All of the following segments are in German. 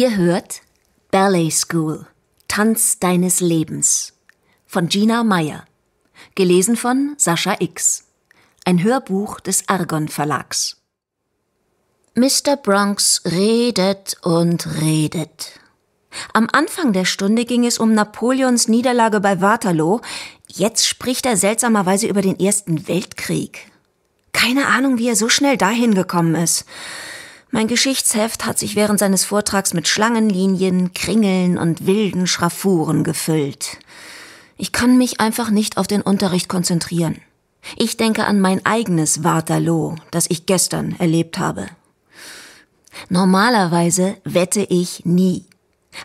Ihr hört Ballet School, Tanz deines Lebens von Gina Meyer, gelesen von Sascha X, ein Hörbuch des Argon Verlags. Mr. Bronx redet und redet. Am Anfang der Stunde ging es um Napoleons Niederlage bei Waterloo, jetzt spricht er seltsamerweise über den Ersten Weltkrieg. Keine Ahnung, wie er so schnell dahin gekommen ist. Mein Geschichtsheft hat sich während seines Vortrags mit Schlangenlinien, Kringeln und wilden Schraffuren gefüllt. Ich kann mich einfach nicht auf den Unterricht konzentrieren. Ich denke an mein eigenes Waterloo, das ich gestern erlebt habe. Normalerweise wette ich nie.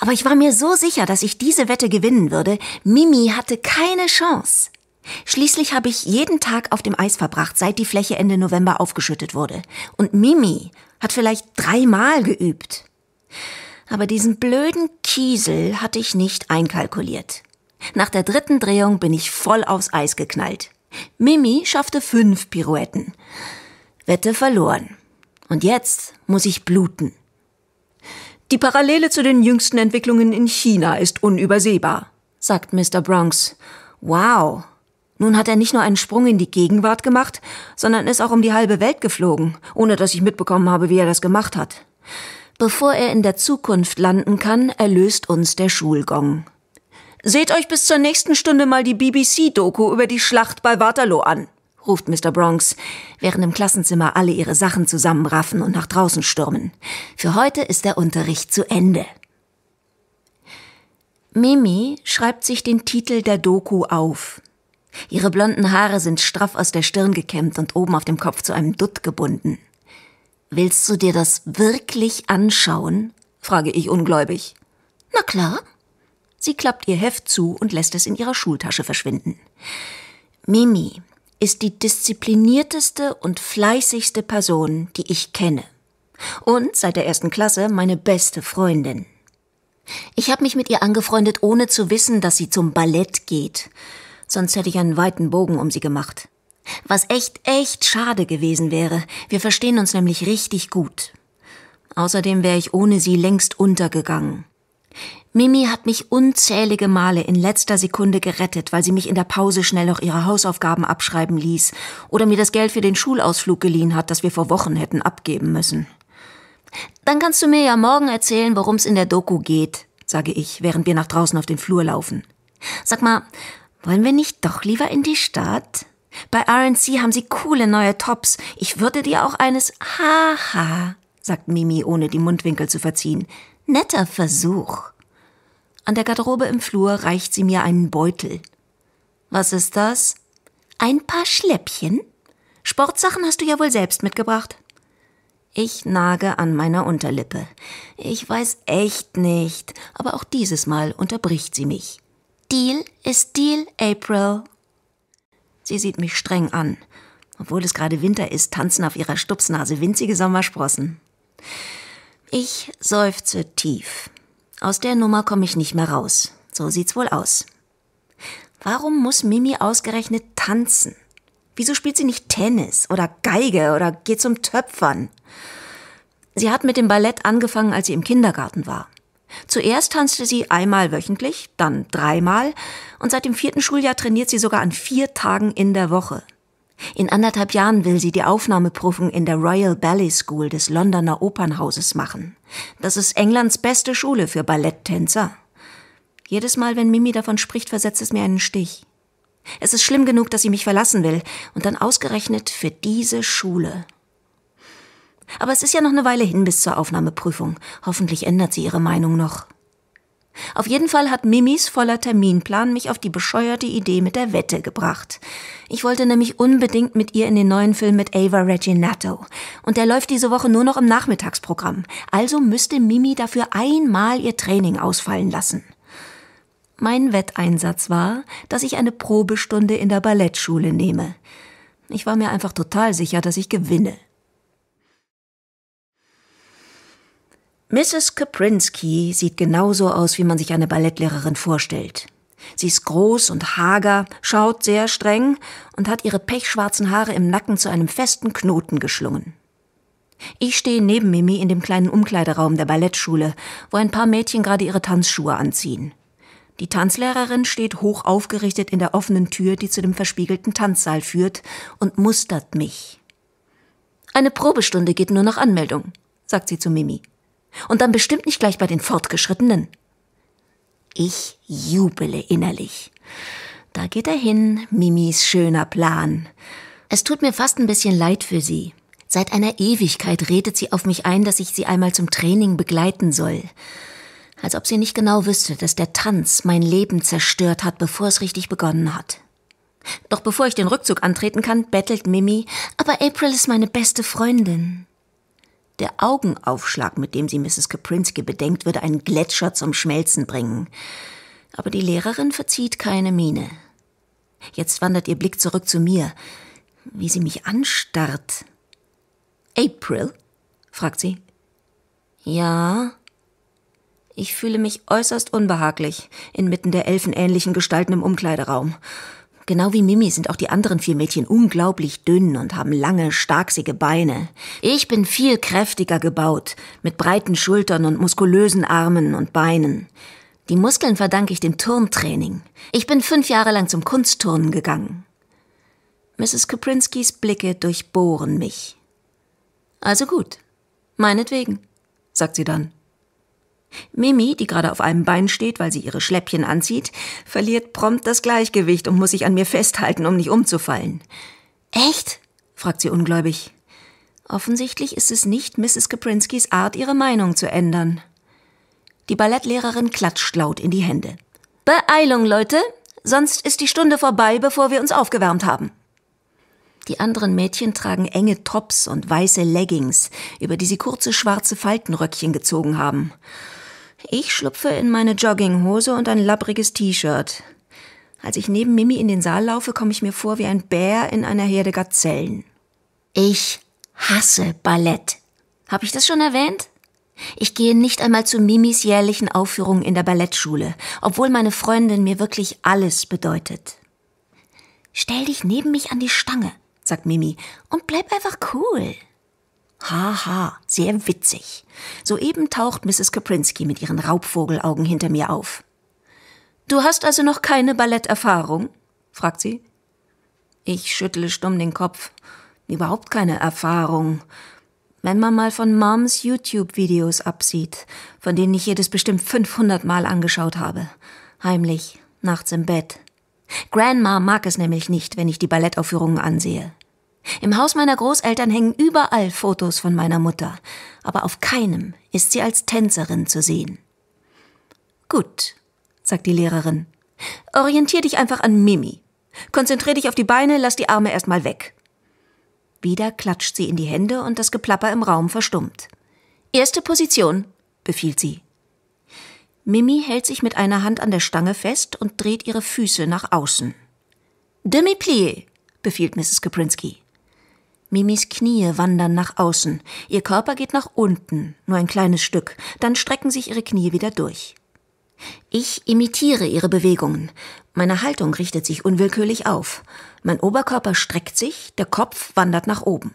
Aber ich war mir so sicher, dass ich diese Wette gewinnen würde. Mimi hatte keine Chance. Schließlich habe ich jeden Tag auf dem Eis verbracht, seit die Fläche Ende November aufgeschüttet wurde. Und Mimi hat vielleicht dreimal geübt. Aber diesen blöden Kiesel hatte ich nicht einkalkuliert. Nach der dritten Drehung bin ich voll aufs Eis geknallt. Mimi schaffte fünf Pirouetten. Wette verloren. Und jetzt muss ich bluten. Die Parallele zu den jüngsten Entwicklungen in China ist unübersehbar, sagt Mr. Bronx. Wow, nun hat er nicht nur einen Sprung in die Gegenwart gemacht, sondern ist auch um die halbe Welt geflogen, ohne dass ich mitbekommen habe, wie er das gemacht hat. Bevor er in der Zukunft landen kann, erlöst uns der Schulgong. Seht euch bis zur nächsten Stunde mal die BBC-Doku über die Schlacht bei Waterloo an, ruft Mr. Bronx, während im Klassenzimmer alle ihre Sachen zusammenraffen und nach draußen stürmen. Für heute ist der Unterricht zu Ende. Mimi schreibt sich den Titel der Doku auf. Ihre blonden Haare sind straff aus der Stirn gekämmt und oben auf dem Kopf zu einem Dutt gebunden. Willst du dir das wirklich anschauen? frage ich ungläubig. Na klar. Sie klappt ihr Heft zu und lässt es in ihrer Schultasche verschwinden. Mimi ist die disziplinierteste und fleißigste Person, die ich kenne. Und seit der ersten Klasse meine beste Freundin. Ich habe mich mit ihr angefreundet, ohne zu wissen, dass sie zum Ballett geht sonst hätte ich einen weiten Bogen um sie gemacht. Was echt, echt schade gewesen wäre. Wir verstehen uns nämlich richtig gut. Außerdem wäre ich ohne sie längst untergegangen. Mimi hat mich unzählige Male in letzter Sekunde gerettet, weil sie mich in der Pause schnell noch ihre Hausaufgaben abschreiben ließ oder mir das Geld für den Schulausflug geliehen hat, das wir vor Wochen hätten abgeben müssen. Dann kannst du mir ja morgen erzählen, worum es in der Doku geht, sage ich, während wir nach draußen auf den Flur laufen. Sag mal, wollen wir nicht doch lieber in die Stadt? Bei RNC haben sie coole neue Tops. Ich würde dir auch eines. Haha, sagt Mimi, ohne die Mundwinkel zu verziehen. Netter Versuch. An der Garderobe im Flur reicht sie mir einen Beutel. Was ist das? Ein paar Schläppchen? Sportsachen hast du ja wohl selbst mitgebracht. Ich nage an meiner Unterlippe. Ich weiß echt nicht, aber auch dieses Mal unterbricht sie mich. Deal ist Deal, April. Sie sieht mich streng an. Obwohl es gerade Winter ist, tanzen auf ihrer Stupsnase winzige Sommersprossen. Ich seufze tief. Aus der Nummer komme ich nicht mehr raus. So sieht's wohl aus. Warum muss Mimi ausgerechnet tanzen? Wieso spielt sie nicht Tennis oder Geige oder geht zum Töpfern? Sie hat mit dem Ballett angefangen, als sie im Kindergarten war. Zuerst tanzte sie einmal wöchentlich, dann dreimal und seit dem vierten Schuljahr trainiert sie sogar an vier Tagen in der Woche. In anderthalb Jahren will sie die Aufnahmeprüfung in der Royal Ballet School des Londoner Opernhauses machen. Das ist Englands beste Schule für Balletttänzer. Jedes Mal, wenn Mimi davon spricht, versetzt es mir einen Stich. Es ist schlimm genug, dass sie mich verlassen will und dann ausgerechnet für diese Schule. Aber es ist ja noch eine Weile hin bis zur Aufnahmeprüfung. Hoffentlich ändert sie ihre Meinung noch. Auf jeden Fall hat Mimis voller Terminplan mich auf die bescheuerte Idee mit der Wette gebracht. Ich wollte nämlich unbedingt mit ihr in den neuen Film mit Ava Reginato. Und der läuft diese Woche nur noch im Nachmittagsprogramm. Also müsste Mimi dafür einmal ihr Training ausfallen lassen. Mein Wetteinsatz war, dass ich eine Probestunde in der Ballettschule nehme. Ich war mir einfach total sicher, dass ich gewinne. Mrs. Kaprinsky sieht genauso aus, wie man sich eine Ballettlehrerin vorstellt. Sie ist groß und hager, schaut sehr streng und hat ihre pechschwarzen Haare im Nacken zu einem festen Knoten geschlungen. Ich stehe neben Mimi in dem kleinen Umkleideraum der Ballettschule, wo ein paar Mädchen gerade ihre Tanzschuhe anziehen. Die Tanzlehrerin steht hoch aufgerichtet in der offenen Tür, die zu dem verspiegelten Tanzsaal führt, und mustert mich. Eine Probestunde geht nur nach Anmeldung, sagt sie zu Mimi. Und dann bestimmt nicht gleich bei den Fortgeschrittenen. Ich jubele innerlich. Da geht er hin, Mimis schöner Plan. Es tut mir fast ein bisschen leid für sie. Seit einer Ewigkeit redet sie auf mich ein, dass ich sie einmal zum Training begleiten soll. Als ob sie nicht genau wüsste, dass der Tanz mein Leben zerstört hat, bevor es richtig begonnen hat. Doch bevor ich den Rückzug antreten kann, bettelt Mimi, aber April ist meine beste Freundin der Augenaufschlag, mit dem sie Mrs. Kaprinsky bedenkt, würde einen Gletscher zum Schmelzen bringen. Aber die Lehrerin verzieht keine Miene. Jetzt wandert ihr Blick zurück zu mir, wie sie mich anstarrt. April? fragt sie. Ja. Ich fühle mich äußerst unbehaglich inmitten der elfenähnlichen Gestalten im Umkleideraum. Genau wie Mimi sind auch die anderen vier Mädchen unglaublich dünn und haben lange, starksige Beine. Ich bin viel kräftiger gebaut, mit breiten Schultern und muskulösen Armen und Beinen. Die Muskeln verdanke ich dem Turntraining. Ich bin fünf Jahre lang zum Kunstturnen gegangen. Mrs. Koprinskys Blicke durchbohren mich. Also gut, meinetwegen, sagt sie dann. Mimi, die gerade auf einem Bein steht, weil sie ihre Schläppchen anzieht, verliert prompt das Gleichgewicht und muss sich an mir festhalten, um nicht umzufallen. Echt? fragt sie ungläubig. Offensichtlich ist es nicht Mrs. Kaprinskys Art, ihre Meinung zu ändern. Die Ballettlehrerin klatscht laut in die Hände. Beeilung, Leute, sonst ist die Stunde vorbei, bevor wir uns aufgewärmt haben. Die anderen Mädchen tragen enge Tops und weiße Leggings, über die sie kurze schwarze Faltenröckchen gezogen haben. Ich schlüpfe in meine Jogginghose und ein labbriges T-Shirt. Als ich neben Mimi in den Saal laufe, komme ich mir vor wie ein Bär in einer Herde Gazellen. Ich hasse Ballett. Hab ich das schon erwähnt? Ich gehe nicht einmal zu Mimis jährlichen Aufführung in der Ballettschule, obwohl meine Freundin mir wirklich alles bedeutet. Stell dich neben mich an die Stange, sagt Mimi, und bleib einfach cool. Haha, sehr witzig. Soeben taucht Mrs. Kaprinsky mit ihren Raubvogelaugen hinter mir auf. Du hast also noch keine Balletterfahrung? fragt sie. Ich schüttle stumm den Kopf. Überhaupt keine Erfahrung. Wenn man mal von Moms YouTube-Videos absieht, von denen ich jedes bestimmt 500 Mal angeschaut habe. Heimlich, nachts im Bett. Grandma mag es nämlich nicht, wenn ich die Ballettaufführungen ansehe. Im Haus meiner Großeltern hängen überall Fotos von meiner Mutter, aber auf keinem ist sie als Tänzerin zu sehen. Gut, sagt die Lehrerin. Orientier dich einfach an Mimi. Konzentrier dich auf die Beine, lass die Arme erstmal weg. Wieder klatscht sie in die Hände und das Geplapper im Raum verstummt. Erste Position, befiehlt sie. Mimi hält sich mit einer Hand an der Stange fest und dreht ihre Füße nach außen. Demi-Plié, befiehlt Mrs. Kaprinsky. Mimis Knie wandern nach außen. Ihr Körper geht nach unten, nur ein kleines Stück. Dann strecken sich ihre Knie wieder durch. Ich imitiere ihre Bewegungen. Meine Haltung richtet sich unwillkürlich auf. Mein Oberkörper streckt sich, der Kopf wandert nach oben.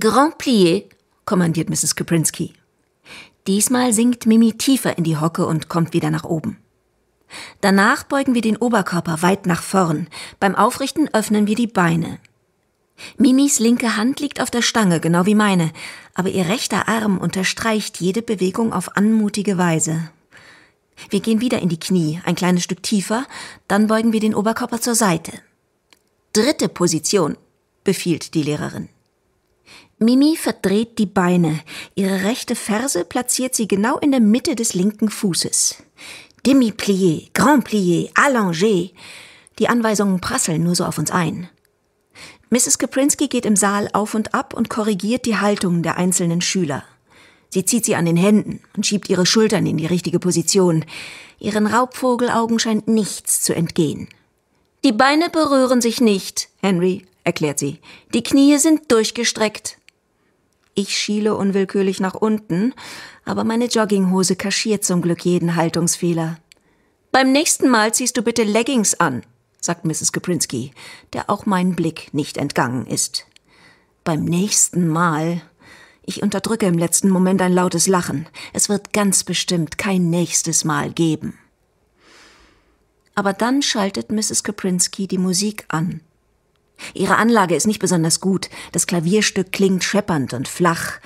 Grand plié, kommandiert Mrs. Kaprinski. Diesmal sinkt Mimi tiefer in die Hocke und kommt wieder nach oben. Danach beugen wir den Oberkörper weit nach vorn. Beim Aufrichten öffnen wir die Beine. Mimis linke Hand liegt auf der Stange, genau wie meine, aber ihr rechter Arm unterstreicht jede Bewegung auf anmutige Weise. Wir gehen wieder in die Knie, ein kleines Stück tiefer, dann beugen wir den Oberkörper zur Seite. Dritte Position, befiehlt die Lehrerin. Mimi verdreht die Beine. Ihre rechte Ferse platziert sie genau in der Mitte des linken Fußes. Demi-Plié, Grand-Plié, Allongé. Die Anweisungen prasseln nur so auf uns ein. Mrs. Kaprinsky geht im Saal auf und ab und korrigiert die Haltungen der einzelnen Schüler. Sie zieht sie an den Händen und schiebt ihre Schultern in die richtige Position. Ihren Raubvogelaugen scheint nichts zu entgehen. Die Beine berühren sich nicht, Henry, erklärt sie. Die Knie sind durchgestreckt. Ich schiele unwillkürlich nach unten, aber meine Jogginghose kaschiert zum Glück jeden Haltungsfehler. Beim nächsten Mal ziehst du bitte Leggings an, sagt Mrs. Kaprinsky, der auch mein Blick nicht entgangen ist. Beim nächsten Mal. Ich unterdrücke im letzten Moment ein lautes Lachen. Es wird ganz bestimmt kein nächstes Mal geben. Aber dann schaltet Mrs. Kaprinsky die Musik an. Ihre Anlage ist nicht besonders gut. Das Klavierstück klingt scheppernd und flach.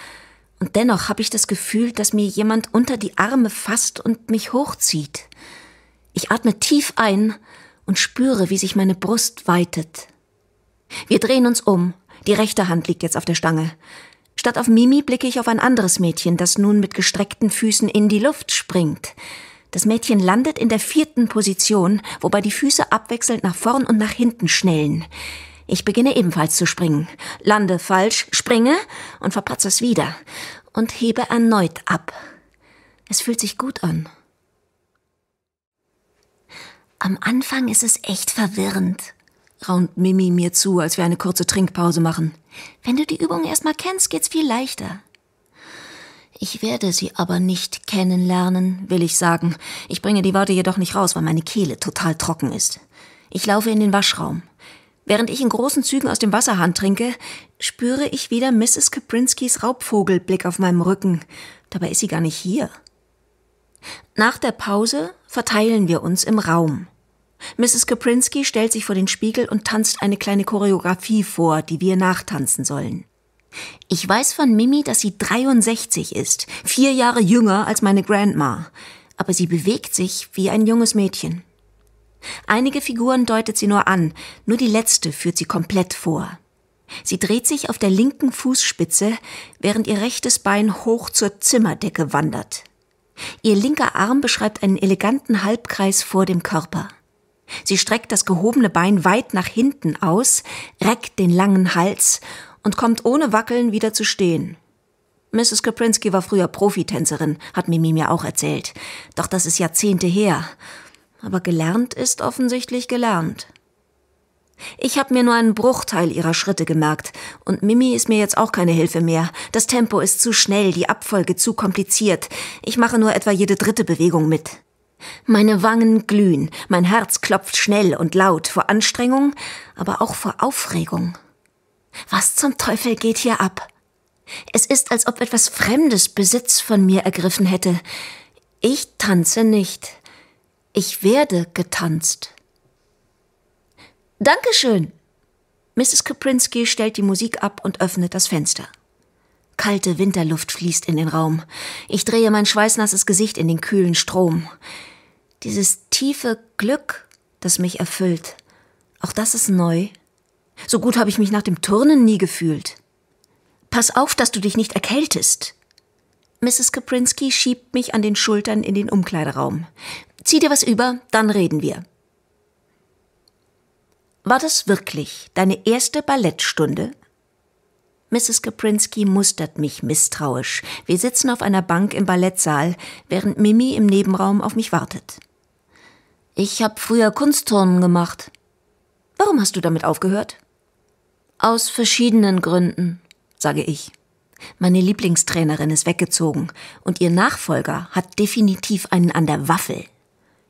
Und dennoch habe ich das Gefühl, dass mir jemand unter die Arme fasst und mich hochzieht. Ich atme tief ein und spüre, wie sich meine Brust weitet. Wir drehen uns um. Die rechte Hand liegt jetzt auf der Stange. Statt auf Mimi blicke ich auf ein anderes Mädchen, das nun mit gestreckten Füßen in die Luft springt. Das Mädchen landet in der vierten Position, wobei die Füße abwechselnd nach vorn und nach hinten schnellen. Ich beginne ebenfalls zu springen, lande falsch, springe und verpatze es wieder und hebe erneut ab. Es fühlt sich gut an. Am Anfang ist es echt verwirrend, raunt Mimi mir zu, als wir eine kurze Trinkpause machen. Wenn du die Übung erstmal kennst, geht's viel leichter. Ich werde sie aber nicht kennenlernen, will ich sagen. Ich bringe die Worte jedoch nicht raus, weil meine Kehle total trocken ist. Ich laufe in den Waschraum. Während ich in großen Zügen aus dem Wasserhahn trinke, spüre ich wieder Mrs. Kaprinskys Raubvogelblick auf meinem Rücken. Dabei ist sie gar nicht hier. Nach der Pause verteilen wir uns im Raum. Mrs. Kaprinsky stellt sich vor den Spiegel und tanzt eine kleine Choreografie vor, die wir nachtanzen sollen. Ich weiß von Mimi, dass sie 63 ist, vier Jahre jünger als meine Grandma, aber sie bewegt sich wie ein junges Mädchen. Einige Figuren deutet sie nur an, nur die letzte führt sie komplett vor. Sie dreht sich auf der linken Fußspitze, während ihr rechtes Bein hoch zur Zimmerdecke wandert. Ihr linker Arm beschreibt einen eleganten Halbkreis vor dem Körper. Sie streckt das gehobene Bein weit nach hinten aus, reckt den langen Hals und kommt ohne Wackeln wieder zu stehen. Mrs. Kaprinsky war früher Profitänzerin, hat Mimi mir auch erzählt. Doch das ist Jahrzehnte her. Aber gelernt ist offensichtlich gelernt. Ich habe mir nur einen Bruchteil ihrer Schritte gemerkt, und Mimi ist mir jetzt auch keine Hilfe mehr. Das Tempo ist zu schnell, die Abfolge zu kompliziert. Ich mache nur etwa jede dritte Bewegung mit. Meine Wangen glühen, mein Herz klopft schnell und laut vor Anstrengung, aber auch vor Aufregung. Was zum Teufel geht hier ab? Es ist, als ob etwas Fremdes Besitz von mir ergriffen hätte. Ich tanze nicht. Ich werde getanzt. Dankeschön. Mrs. Kaprinsky stellt die Musik ab und öffnet das Fenster. Kalte Winterluft fließt in den Raum. Ich drehe mein schweißnasses Gesicht in den kühlen Strom. Dieses tiefe Glück, das mich erfüllt, auch das ist neu. So gut habe ich mich nach dem Turnen nie gefühlt. Pass auf, dass du dich nicht erkältest. Mrs. Kaprinsky schiebt mich an den Schultern in den Umkleideraum. Zieh dir was über, dann reden wir. War das wirklich deine erste Ballettstunde? Mrs. Kaprinsky mustert mich misstrauisch. Wir sitzen auf einer Bank im Ballettsaal, während Mimi im Nebenraum auf mich wartet. Ich habe früher Kunstturnen gemacht. Warum hast du damit aufgehört? Aus verschiedenen Gründen, sage ich. Meine Lieblingstrainerin ist weggezogen und ihr Nachfolger hat definitiv einen an der Waffel.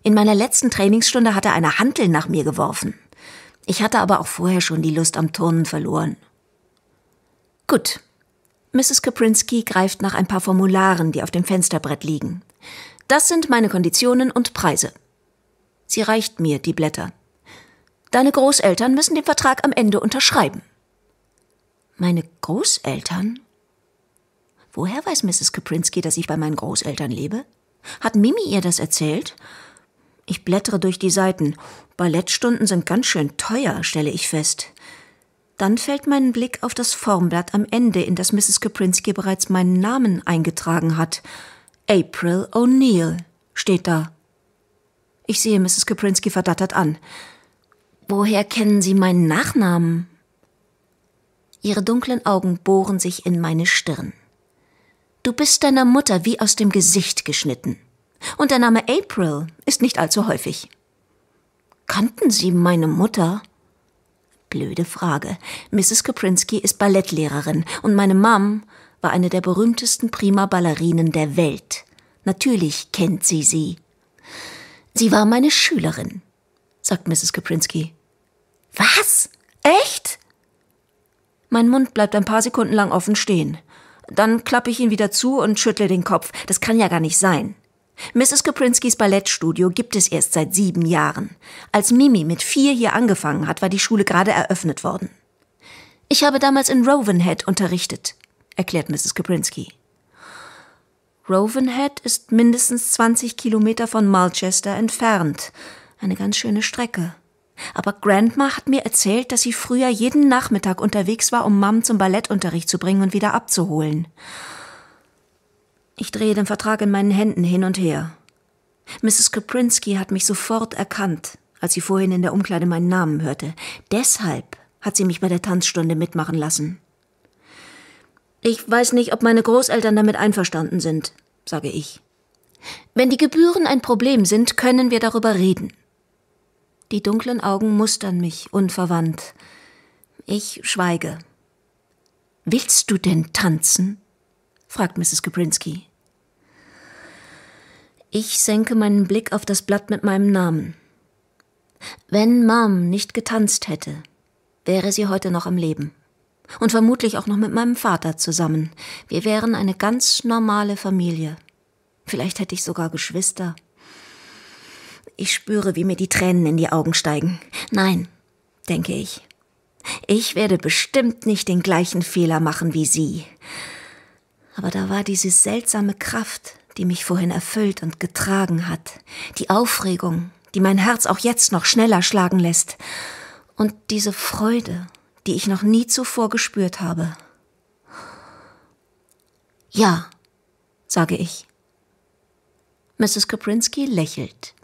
In meiner letzten Trainingsstunde hat er eine Hantel nach mir geworfen. Ich hatte aber auch vorher schon die Lust am Turnen verloren. Gut. Mrs. Kaprinski greift nach ein paar Formularen, die auf dem Fensterbrett liegen. Das sind meine Konditionen und Preise. Sie reicht mir die Blätter. Deine Großeltern müssen den Vertrag am Ende unterschreiben. Meine Großeltern? Woher weiß Mrs. Kaprinski, dass ich bei meinen Großeltern lebe? Hat Mimi ihr das erzählt? Ich blättere durch die Seiten. Ballettstunden sind ganz schön teuer, stelle ich fest. Dann fällt mein Blick auf das Formblatt am Ende, in das Mrs. Kaprinski bereits meinen Namen eingetragen hat. April O'Neill steht da. Ich sehe Mrs. Kaprinski verdattert an. Woher kennen Sie meinen Nachnamen? Ihre dunklen Augen bohren sich in meine Stirn. Du bist deiner Mutter wie aus dem Gesicht geschnitten. Und der Name April ist nicht allzu häufig. Kannten Sie meine Mutter? Blöde Frage. Mrs. Koprinsky ist Ballettlehrerin und meine Mom war eine der berühmtesten Prima-Ballerinen der Welt. Natürlich kennt sie sie. Sie war meine Schülerin, sagt Mrs. Koprinsky. Was? Echt? Mein Mund bleibt ein paar Sekunden lang offen stehen. Dann klappe ich ihn wieder zu und schüttle den Kopf. Das kann ja gar nicht sein. Mrs. Kaprinskys Ballettstudio gibt es erst seit sieben Jahren. Als Mimi mit vier hier angefangen hat, war die Schule gerade eröffnet worden. Ich habe damals in Rovenhead unterrichtet, erklärt Mrs. Kaprinsky. Rovenhead ist mindestens 20 Kilometer von Malchester entfernt. Eine ganz schöne Strecke. Aber Grandma hat mir erzählt, dass sie früher jeden Nachmittag unterwegs war, um Mom zum Ballettunterricht zu bringen und wieder abzuholen. Ich drehe den Vertrag in meinen Händen hin und her. Mrs. Koprinski hat mich sofort erkannt, als sie vorhin in der Umkleide meinen Namen hörte. Deshalb hat sie mich bei der Tanzstunde mitmachen lassen. Ich weiß nicht, ob meine Großeltern damit einverstanden sind, sage ich. Wenn die Gebühren ein Problem sind, können wir darüber reden. Die dunklen Augen mustern mich unverwandt. Ich schweige. Willst du denn tanzen? fragt Mrs. Kaprinsky. Ich senke meinen Blick auf das Blatt mit meinem Namen. Wenn Mom nicht getanzt hätte, wäre sie heute noch am Leben. Und vermutlich auch noch mit meinem Vater zusammen. Wir wären eine ganz normale Familie. Vielleicht hätte ich sogar Geschwister. Ich spüre, wie mir die Tränen in die Augen steigen. Nein, denke ich. Ich werde bestimmt nicht den gleichen Fehler machen wie sie. Aber da war diese seltsame Kraft, die mich vorhin erfüllt und getragen hat, die Aufregung, die mein Herz auch jetzt noch schneller schlagen lässt, und diese Freude, die ich noch nie zuvor gespürt habe. Ja, sage ich. Mrs. Kaprinsky lächelt.